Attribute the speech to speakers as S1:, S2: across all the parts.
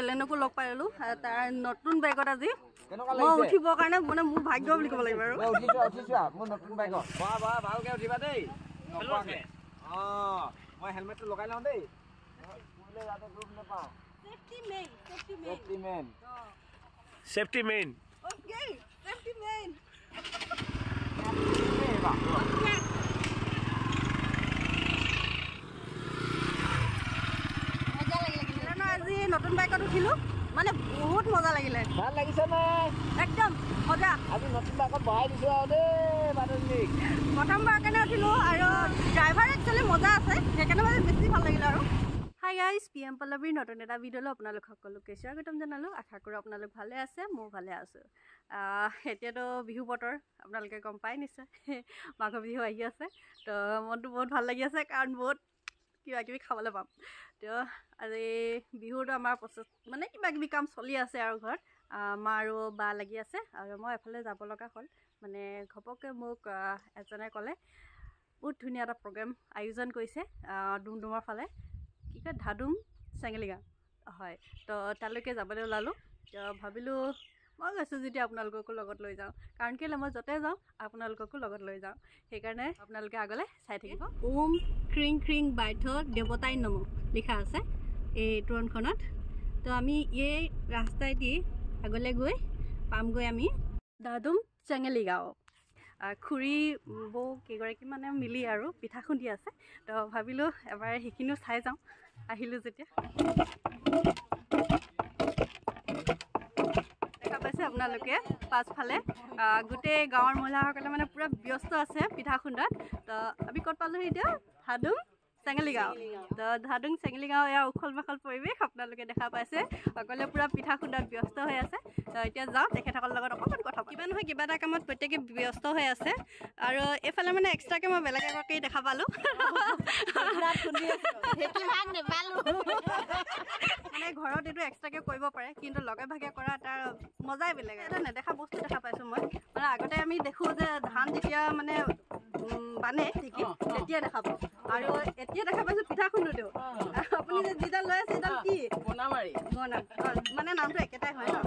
S1: এলেনকো লগ পাই ল'লো তার নতুন বাইকত আজি মই উঠিব কারণে মানে মো ভাগ্য বলি কব লাগিব আৰু মই উঠিছো উঠিছো মো নতুন বাইক বা বা ভালকে উঠিবা দেই হেলো মই হেলমেট লগাই লও দেই কোনলে যাতে গ্রুপ না পাও safety main safety main safety main safety main okay safety main photo উঠিলো মানে বহুত মজা লাগিলে ভাল লাগিছে নে একদম মজা আমি নতুন বাইকত বহাই দিছো আৰু দেই মানুহজনীক প্ৰথমবাৰ কাৰণে উঠিলো আৰু ড্ৰাইভাৰ একচুৱেলি মজা আছে সেইকাৰণে মানে বেছি ভাল লাগিলে আৰু গাইজ পি এম পল্লৱীৰ নতুন এটা ভিডিঅ'লৈ আপোনালোক সকলোকে স্বাগতম জনালোঁ আশা কৰোঁ আপোনালোক ভালে আছে মোৰ ভালে আছোঁ এতিয়াতো বিহু বতৰ আপোনালোকে গম পাই নিশ্চয় মাঘৰ বিহু আহি আছে তো মনটো বহুত ভাল লাগি আছে কাৰণ বহুত কিবা কিবি খাবলৈ পাম তো আজি বিহুটো আমাৰ প্ৰচেছ মানে কিবা কিবি কাম চলি আছে আৰু ঘৰত মা আৰু বা লাগি আছে আৰু মই এফালে যাব লগা হ'ল মানে ঘপককৈ মোক এজনে ক'লে বহুত ধুনীয়া এটা প্ৰগ্ৰেম আয়োজন কৰিছে ডুমডুমৰ ফালে কি কয় ধাদুম চেঙেলী গাঁও হয় তো তালৈকে যাবলৈ ওলালোঁ ভাবিলোঁ মই কৈছোঁ যেতিয়া আপোনালোককো লগত লৈ যাওঁ কাৰণ কেলৈ মই য'তে যাওঁ আপোনালোককো লগত লৈ যাওঁ সেইকাৰণে আপোনালোকে আগলৈ চাই থাকিব ওম খ্ৰিং খ্ৰিং বাধ্য দেৱতাই নম লিখা আছে এই তোৰণখনত তো আমি এই ৰাস্তাইদি আগলৈ গৈ পামগৈ আমি দাদুম চেঙেলি গাঁও খুৰী বৌ কেইগৰাকী মানে মিলি আৰু পিঠা খুন্দি আছে তো ভাবিলোঁ এবাৰ সেইখিনিও চাই যাওঁ আহিলোঁ যেতিয়া আছে আপোনালোকে পাছফালে গোটেই গাঁৱৰ মহিলাসকলে মানে পুৰা ব্যস্ত আছে পিঠা খুন্দাত তো আমি ক'ত পালোঁহি এতিয়া ভাদুম চেঙেলিগাঁও তো ধাদুং চেঙেলিগাঁও এয়া উখল মাখল পৰিৱেশ আপোনালোকে দেখা পাইছে সকলে পূৰা পিঠা খুন্দা ব্যস্ত হৈ আছে এতিয়া যাওঁ তেখেতসকলৰ লগত অকণমান কথা কিবা নহয় কিবা এটা কামত প্ৰত্যেকে ব্যস্ত হৈ আছে আৰু এইফালে মানে এক্সট্ৰাকে মই বেলেগ এগৰাকী দেখা পালো মানে ঘৰত এইটো এক্সট্ৰাকে কৰিব পাৰে কিন্তু লগে ভাগে কৰা তাৰ মজাই বেলেগ এটা নেদেখা বস্তু দেখা পাইছোঁ মই মানে আগতে আমি দেখোঁ যে ধান যেতিয়া মানে বানে তেতিয়া দেখা পাওঁ আৰু এটি এতিয়া দেখা পাইছো পিঠা খুন্দোতেও আপুনি যিডাল লৈ আছে সেইডাল কি বনামাৰি বনাম মানে নামটো একেটাই হয় ন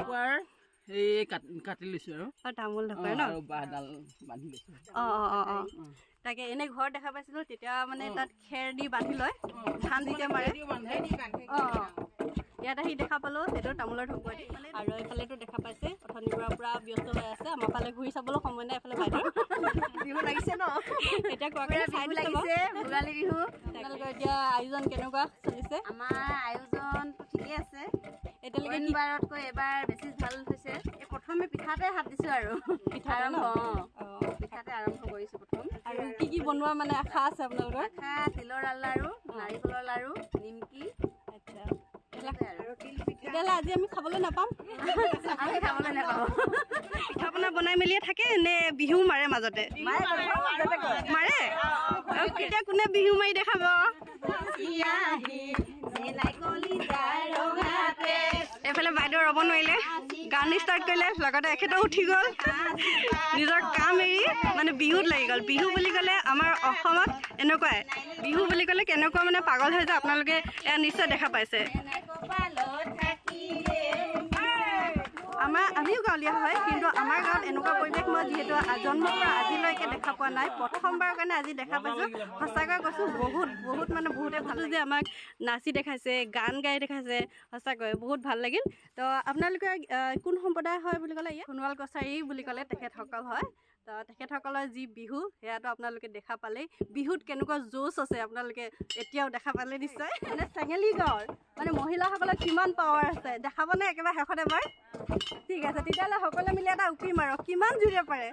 S1: তাকে এনে ঘৰত দেখা পাইছিলো তেতিয়া মানে তাত খেৰ দি বান্ধি লয় ধান যেতিয়া মাৰে ইয়াত আহি দেখা পালোঁ সেইটো তামোলৰ ঢকুৱা দি পালে আৰু এইফালেতো দেখা পাইছে অথনিৰপৰা পৰা ব্যস্ত হৈ আছে আমাৰ ফালে ঘূৰি চাবলৈ সময় নাই এফালে বাইদেউ বিহু লাগিছে ন এতিয়া কোৱাকৈ বিহু লাগিছে ভোগালী বিহু আপোনালোকৰ এতিয়া আয়োজন কেনেকুৱা চলিছে আমাৰ আয়োজন ঠিকেই আছে এতিয়ালৈকে এবাৰতকৈ এবাৰ বেছি ভাল হৈছে এই প্ৰথমে পিঠাতে হাত দিছোঁ আৰু পিঠা আৰম্ভ অঁ পিঠাতে আৰম্ভ কৰিছোঁ প্ৰথম আৰু কি কি বনোৱা মানে আশা আছে আপোনালোকৰ আশা তিলৰ লাড়ু নাৰিকলৰ লাড়ু নিমকি আচ্ছা আজি আমি খাবলৈ নাপাম পিঠা পনা বনাই মেলিয়ে থাকে নে বিহু মাৰে মাজতে মাৰে এতিয়া কোনে বিহু মাৰি দেখাব এইফালে বাইদেউ ৰব নোৱাৰিলে গান ষ্টাৰ্ট কৰিলে লগতে এখেতেও উঠি গ'ল নিজৰ কাম এৰি মানে বিহুত লাগি গ'ল বিহু বুলি ক'লে আমাৰ অসমত এনেকুৱাই বিহু বুলি ক'লে কেনেকুৱা মানে পাগল হৈ যায় আপোনালোকে এয়া নিশ্চয় দেখা পাইছে আমাৰ আমিও গাঁৱলীয়া হয় কিন্তু আমাৰ গাঁৱত এনেকুৱা পৰিৱেশ মই যিহেতু জন্মৰ পৰা আজিলৈকে দেখা পোৱা নাই প্ৰথমবাৰৰ কাৰণে আজি দেখা পাইছোঁ সঁচাকৈ কৈছোঁ বহুত বহুত মানে বহুতে ভাল যে আমাক নাচি দেখাইছে গান গাই দেখাইছে সঁচাকৈ বহুত ভাল লাগিল তো আপোনালোকে কোন সম্প্ৰদায় হয় বুলি ক'লে ইয়াত সোণোৱাল কছাৰী বুলি ক'লে তেখেতসকল হয় তেখেতসকলৰ যি বিহু সেয়াটো আপোনালোকে দেখা পালেই বিহুত কেনেকুৱা জোচ আছে আপোনালোকে এতিয়াও দেখা পালে নিশ্চয় মানে চেঙেলী গাঁৱৰ মানে মহিলাসকলৰ কিমান পাৱাৰ আছে দেখাবনে একেবাৰে শেষত এবাৰ ঠিক আছে তেতিয়াহ'লে সকলোৱে মিলি এটা উকি মাৰক কিমান জোৰে পাৰে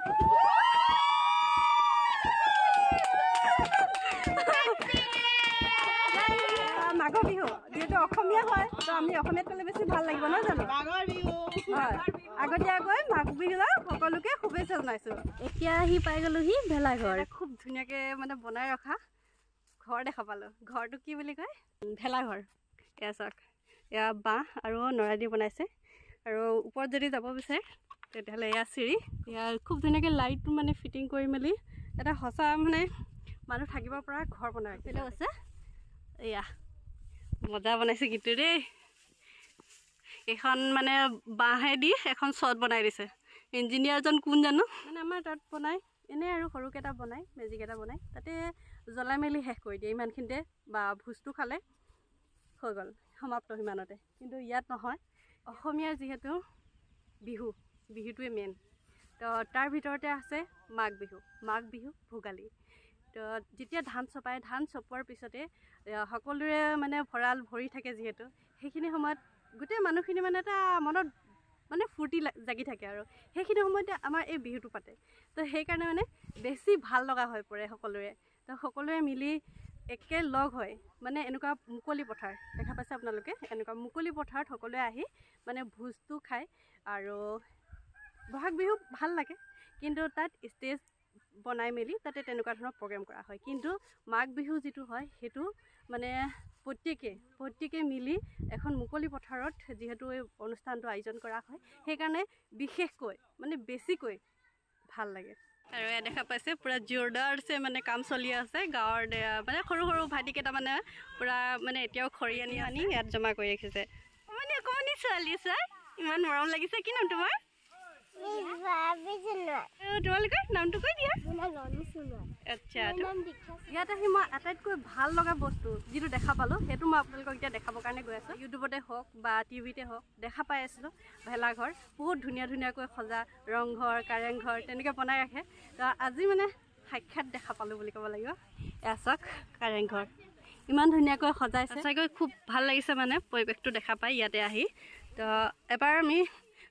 S1: মাঘৰ বিহু যিহেতু অসমীয়া হয় ত' আমি অসমীয়াত ক'লে বেছি ভাল লাগিব নহয় জানো বিহু হয় আগতীয়াকৈ মাঘ বিহুলৈ সকলোকে শুভেচ্ছা জনাইছোঁ এতিয়া আহি পাই গ'লোহি ভেলাঘৰ খুব ধুনীয়াকৈ মানে বনাই ৰখা ঘৰ দেখা পালোঁ ঘৰটো কি বুলি কয় ভেলাঘৰ এয়া চাওক এয়া বাঁহ আৰু নৰা দি বনাইছে আৰু ওপৰত যদি যাব বিচাৰে তেতিয়াহ'লে এয়া চিৰি এয়া খুব ধুনীয়াকৈ লাইটটো মানে ফিটিং কৰি মেলি এটা সঁচা মানে মানুহ থাকিব পৰা ঘৰ বনাই আছে এয়া মজা বনাইছে গীতটো দেই এখন মানে বাঁহেদি এখন চট বনাই দিছে ইঞ্জিনিয়াৰজন কোন জানো মানে আমাৰ তাত বনায় এনেই আৰু সৰুকেইটা বনায় মেজিকেইটা বনায় তাতে জ্বলাই মেলি শেষ কৰি দিয়ে ইমানখিনিতে বা ভোজটো খালে হৈ গ'ল সমাপ্ত সিমানতে কিন্তু ইয়াত নহয় অসমীয়াৰ যিহেতু বিহু বিহুটোৱে মেইন তো তাৰ ভিতৰতে আছে মাঘ বিহু মাঘ বিহু ভোগালী তো যেতিয়া ধান চপায় ধান চপোৱাৰ পিছতে সকলোৰে মানে ভঁৰাল ভৰি থাকে যিহেতু সেইখিনি সময়ত গোটেই মানুহখিনি মানে এটা মনত মানে ফূৰ্তি জাগি থাকে আৰু সেইখিনি সময়তে আমাৰ এই বিহুটো পাতে তো সেইকাৰণে মানে বেছি ভাল লগা হৈ পৰে সকলোৰে তো সকলোৱে মিলি একেলগ হয় মানে এনেকুৱা মুকলি পথাৰ দেখা পাইছে আপোনালোকে এনেকুৱা মুকলি পথাৰত সকলোৱে আহি মানে ভোজটো খায় আৰু বহাগ বিহু ভাল লাগে কিন্তু তাত ষ্টেজ বনাই মেলি তাতে তেনেকুৱা ধৰণৰ প্ৰগ্ৰেম কৰা হয় কিন্তু মাঘ বিহু যিটো হয় সেইটো মানে প্ৰত্যেকে প্ৰত্যেকে মিলি এখন মুকলি পথাৰত যিহেতু এই অনুষ্ঠানটো আয়োজন কৰা হয় সেইকাৰণে বিশেষকৈ মানে বেছিকৈ ভাল লাগে আৰু এ দেখা পাইছে পূৰা জোৰদাৰছে মানে কাম চলি আছে গাঁৱৰ মানে সৰু সৰু ভাইটিকেইটা মানে পুৰা মানে এতিয়াও খৰি আনি আনি ইয়াত জমা কৰি ৰাখিছে মানে অকণমানি ছোৱালী চাই ইমান মৰম লাগিছে কিনো তোমাৰ ভাল লগা বস্তু যিটো দেখা পালোঁ সেইটো মই আপোনালোকক এতিয়া দেখাবৰ কাৰণে গৈ আছোঁ ইউটিউবতে হওক বা টিভিতে হওক দেখা পাই আছিলোঁ ভেলাঘৰ বহুত ধুনীয়া ধুনীয়াকৈ সজা ৰংঘৰ কাৰেংঘৰ তেনেকৈ বনাই ৰাখে তো আজি মানে সাক্ষাৎ দেখা পালোঁ বুলি ক'ব লাগিব এয়া চাওক কাৰেংঘৰ ইমান ধুনীয়াকৈ সজাইছে সঁচাকৈ খুব ভাল লাগিছে মানে পৰিৱেশটো দেখা পাই ইয়াতে আহি তো এবাৰ আমি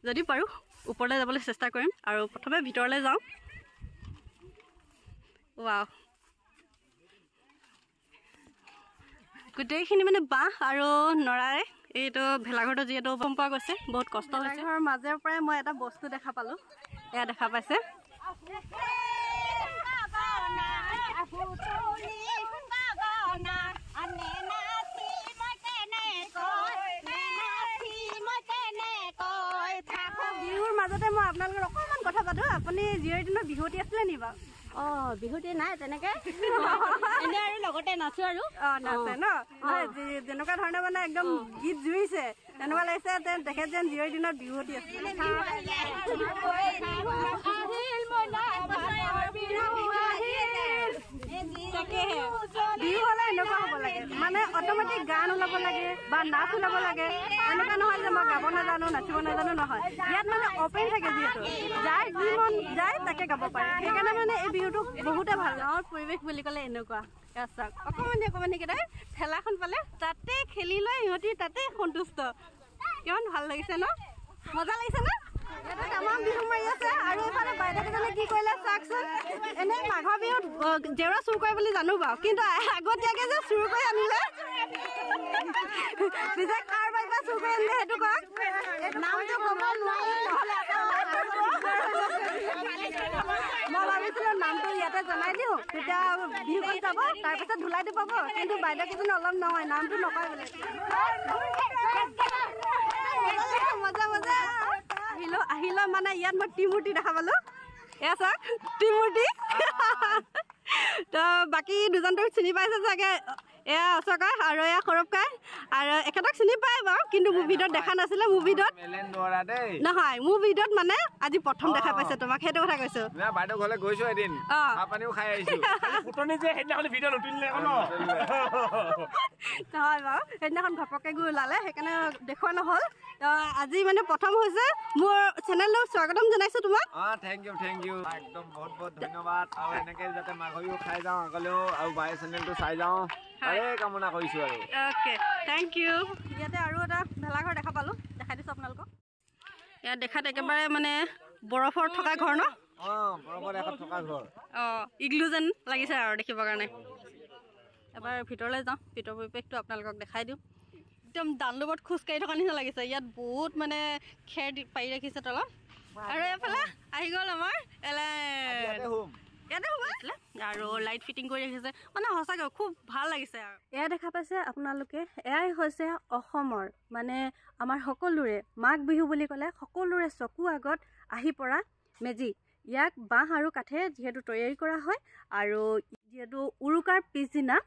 S1: যদি পাৰোঁ ওপৰলৈ যাবলৈ চেষ্টা কৰিম আৰু প্ৰথমে ভিতৰলৈ যাওঁ ৱাও গোটেইখিনি মানে বাঁহ আৰু নৰাৰে এইটো ভেলাঘৰটো যিহেতু গম পোৱা গৈছে বহুত কষ্ট হৈছে ঘৰৰ মাজৰ পৰাই মই এটা বস্তু দেখা পালোঁ এয়া দেখা পাইছে আপোনালোকৰ অকণমান কথা পাতো আপুনি জীয়ৰী দিনত বিহুটি আছিলে নি বাৰু অ বিহুতি নাই তেনেকে আৰু লগতে নাচো আৰু নাচে ন যেনেকুৱা ধৰণে মানে একদম গীত জুৰিছে তেনেকুৱা লাগিছে তেখেত যেন জীয়ৰী দিনত বিহুটি আছিলে অটোমেটিক গান ওলাব লাগে বা নাচ ওলাব লাগে এনেকুৱা নহয় যে মই গাব নাজানো নাচিব নাজানো নহয় ইয়াত মানে অপেন থাকে যিহেতু যায় যি মন যায় তাকে গাব পাৰে সেইকাৰণে মানে এই বিহুটো বহুতে ভাল গাঁৱৰ পৰিৱেশ বুলি ক'লে এনেকুৱা অকণমান অকণমান সেইকেইটাই ঠেলাখন পালে তাতে খেলি লৈ ইহঁতি তাতে সন্তুষ্ট কিমান ভাল লাগিছে ন মজা লাগিছে না বিহু মাৰি আছে আৰু এইফালে বাইদেউকেইজনে কি কৰিলে চাওকচোন এনেই মাঘৰ বিহুত জেওৰা চুৰ কৰে বুলি জানো বাৰু কিন্তু আগতীয়াকৈ যে চুৰ কৰি আনিলে পিছে কাৰ বাই বা চুকে এনে হেতু ক নামটো কব নোৱাৰি নহলে মই ভাবিছিলো নামটো ইয়াতে জনাই দিওঁ তেতিয়া বিহু কৰি যাব তাৰপিছত ধূলাই দিব কিন্তু বাইদেউ কেইজনী অলপ নহয় নামটো নকয় বোলে মজা মজা আহিলো আহিলো মানে ইয়াত মই ত্ৰিমূৰ্তি দেখা পালো এয়া চাওক ত্ৰিমূৰ্তি ত বাকী দুজনটো চিনি পাইছে চাগে এয়া অশোকা আৰু এয়া সৰবকাই আৰু এখেতক চিনি পায় বাৰু কিন্তু মুভিডত দেখা নাছিলে মুভিডত নহয় মুভিডত মানে আজি প্ৰথম দেখা পাইছে তোমাক সেইটো কথা কৈছো বাইদেউ ঘৰলে গৈছো এদিন পানীও খাই আহিছো যে সেইদিনাখন ভিডিঅ'ত উঠিলে নহয় বাৰু সেইদিনাখন ঘপককে গৈ ওলালে সেইকাৰণে দেখুৱা নহ'ল আজি মানে প্ৰথম হৈছে মোৰ চেনেললৈ স্বাগতম জনাইছো তোমাক থেংক ইউ থেংক ইউ একদম বহুত বহুত ধন্যবাদ আৰু এনেকে যাতে মাঘৰীও খাই যাওঁ আগলৈও আৰু বাই চেনেলটো চাই যাওঁ আৰে কামনা কৰিছো আৰু ওকে থ্যাংক ইউ ইয়াতে আৰু এটা ভেলা ঘৰ দেখা পালো দেখাই দিছো আপোনালোক ইয়া দেখাত একেবাৰে মানে বৰফৰ থকা ঘৰ ন অ বৰফৰ এখন থকা ঘৰ অ ইগ্লুজন লাগিছে আৰু দেখিবৰ কাৰণে এবাৰ ভিতৰলৈ যাওঁ ভিতৰ পৰিৱেশটো আপোনালোকক দেখাই দিওঁ একদম দানলোবত খোজকাঢ়ি থকা নিচিনা লাগিছে ইয়াত বহুত মানে খেৰ পাৰি ৰাখিছে তলত আৰু এফালে আহি গ'ল আমাৰ এলেন আৰু লাইট ফিটিং কৰি ৰাখিছে মানে সঁচাকে খুব ভাল লাগিছে আৰু এয়া দেখা পাইছে আপোনালোকে এয়াই হৈছে অসমৰ মানে আমাৰ সকলোৰে মাঘ বিহু বুলি ক'লে সকলোৰে চকু আগত আহি পৰা মেজি ইয়াক বাঁহ আৰু কাঠেৰে যিহেতু তৈয়াৰী কৰা হয় আৰু যিহেতু উৰুকাৰ পিছদিনা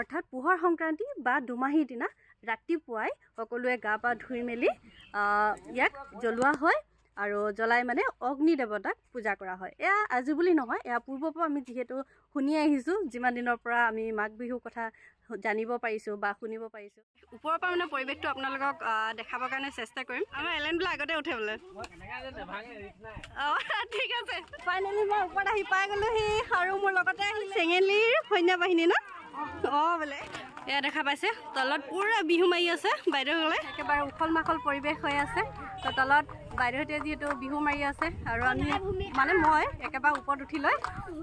S1: অৰ্থাৎ পোহৰ সংক্ৰান্তি বা দুমাহীৰ দিনা ৰাতিপুৱাই সকলোৱে গা পা ধুই মেলি ইয়াক জ্বলোৱা হয় আৰু জ্বলাই মানে অগ্নি দেৱতাক পূজা কৰা হয় এয়া আজি বুলি নহয় এয়া পূৰ্বৰ পৰা আমি যিহেতু শুনি আহিছোঁ যিমান দিনৰ পৰা আমি মাঘ বিহুৰ কথা জানিব পাৰিছোঁ বা শুনিব পাৰিছোঁ ওপৰৰ পৰা মানে পৰিৱেশটো আপোনালোকক দেখাবৰ কাৰণে চেষ্টা কৰিম আমাৰ এলেনবিলাক আগতে উঠে বোলে অঁ ঠিক আছে ফাইনেলি মই ওপৰত আহি পাই গ'লোহি আৰু মোৰ লগতে আহিল চেঙেলিৰ সৈন্য় বাহিনী ন অঁ বোলে এয়া দেখা পাইছে তলত পূৰা বিহু মাৰি আছে বাইদেউসকলে একেবাৰে উখল মাখল পৰিৱেশ হৈ আছে তলত বাইদেউহঁতে যিহেতু বিহু মাৰি আছে আৰু আমি মানে মই একেবাৰে ওপৰত উঠি লৈ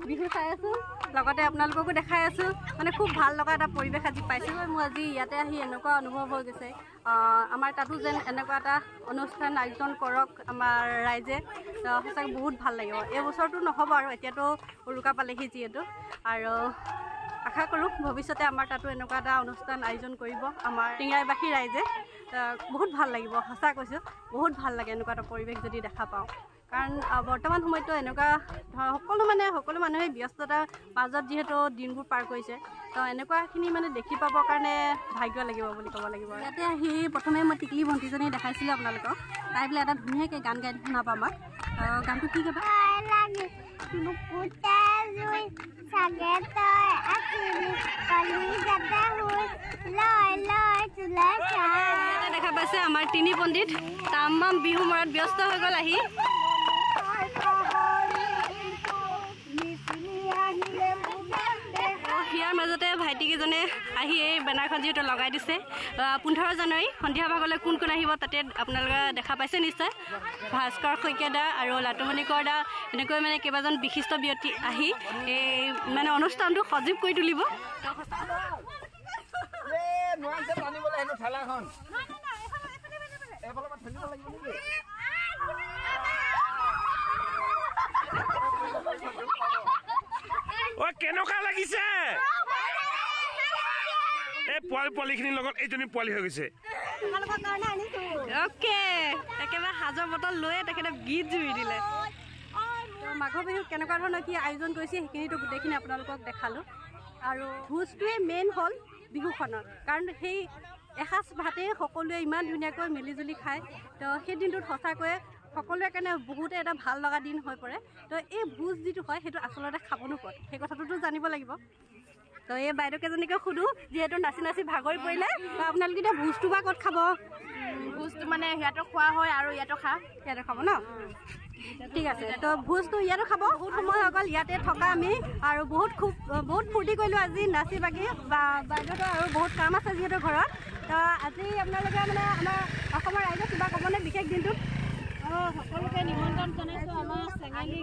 S1: বিহু চাই আছোঁ লগতে আপোনালোককো দেখাই আছোঁ মানে খুব ভাল লগা এটা পৰিৱেশ আজি পাইছোঁ মোৰ আজি ইয়াতে আহি এনেকুৱা অনুভৱ হৈ গৈছে আমাৰ তাতো যেন এনেকুৱা এটা অনুষ্ঠান আয়োজন কৰক আমাৰ ৰাইজে সঁচাকৈ বহুত ভাল লাগিব এই বছৰটো নহ'ব আৰু এতিয়াতো উৰুকা পালেহি যিহেতু আৰু আশা কৰোঁ ভৱিষ্যতে আমাৰ তাতো এনেকুৱা এটা অনুষ্ঠান আয়োজন কৰিব আমাৰ টিঙাইবাসী ৰাইজে বহুত ভাল লাগিব সঁচা কৈছোঁ বহুত ভাল লাগে এনেকুৱা এটা পৰিৱেশ যদি দেখা পাওঁ কাৰণ বৰ্তমান সময়তো এনেকুৱা ধৰ সকলো মানে সকলো মানুহে ব্যস্ততাৰ মাজত যিহেতু দিনবোৰ পাৰ কৰিছে তো এনেকুৱাখিনি মানে দেখি পাবৰ কাৰণে ভাগ্য লাগিব বুলি ক'ব লাগিব ইয়াতে আহি প্ৰথমে মই টিকলি ভণ্টিজনী দেখাইছিলোঁ আপোনালোকক তাই বোলে এটা ধুনীয়াকৈ গান গাই শুনাব আমাক গানটো কি গাবা দেখা পাইছে আমাৰ তিনি পণ্ডিত তাম বিহু মৰাত ব্যস্ত হৈ গ'ল আহি আচলতে ভাইটিকেইজনে আহি এই বেনাৰখন যিহেতু লগাই দিছে পোন্ধৰ জানুৱাৰী সন্ধিয়া ভাগলৈ কোন কোন আহিব তাতে আপোনালোকে দেখা পাইছে নিশ্চয় ভাস্কৰ শইকীয়া দা আৰু লাটুমণিকৰ দা এনেকৈ মানে কেইবাজন বিশিষ্ট ব্যক্তি আহি এই মানে অনুষ্ঠানটো সজীৱ কৰি তুলিব কেনেকুৱা লাগিছে সাজৰ বটল লৈয়ে গীত জুৰি দিলে মাঘৰ বিহু কেনেকুৱা ধৰণৰ কি আয়োজন কৰিছে সেইখিনিতো গোটেইখিনি আপোনালোকক দেখালোঁ আৰু ভোজটোৱে মেইন হ'ল বিহুখনত কাৰণ সেই এসাঁজ ভাতেই সকলোৱে ইমান ধুনীয়াকৈ মিলি জুলি খায় তো সেই দিনটোত সঁচাকৈয়ে সকলোৰে কাৰণে বহুতে এটা ভাল লগা দিন হৈ পৰে তো এই ভোজ যিটো হয় সেইটো আচলতে খাব নোপোৱা সেই কথাটোতো জানিব লাগিব তো এই বাইদেউকেইজনীকে সুধো যিহেতু নাচি নাচি ভাগৰি পৰিলে তো আপোনালোকে এতিয়া ভোজটো বা ক'ত খাব ভোজটো মানে সিহঁতক খোৱা হয় আৰু ইয়াতো খা সিহঁতে খাব ন ঠিক আছে তো ভোজটো ইয়াতো খাব বহুত সময় অকল ইয়াতে থকা আমি আৰু বহুত খুব বহুত ফূৰ্তি কৰিলোঁ আজি নাচি বাগি বা বাইদেউতো আৰু বহুত কাম আছে যিহেতু ঘৰত তো আজি আপোনালোকে মানে আমাৰ অসমৰ ৰাইজে কিবা ক'বনে বিশেষ দিনটোত অঁ সকলোকে নিমন্ত্ৰণ জনাইছোঁ আমাৰ চেঙালী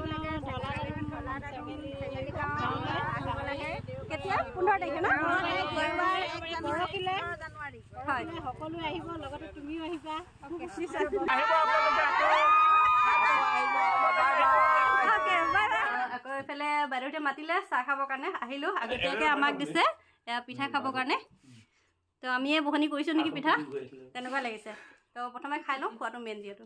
S1: গাঁৱৰ সকলো আহিব লগতে তুমিও আহিবা আকৌ এইফালে বাইদেউতে মাতিলে চাহ খাবৰ কাৰণে আহিলোঁ আগতীয়াকৈ আমাক দিছে পিঠা খাবৰ কাৰণে তো আমিয়ে বহনি কৰিছোঁ নেকি পিঠা তেনেকুৱা লাগিছে তো প্ৰথমে খাই লওঁ খোৱাটো মেইন যিহেতু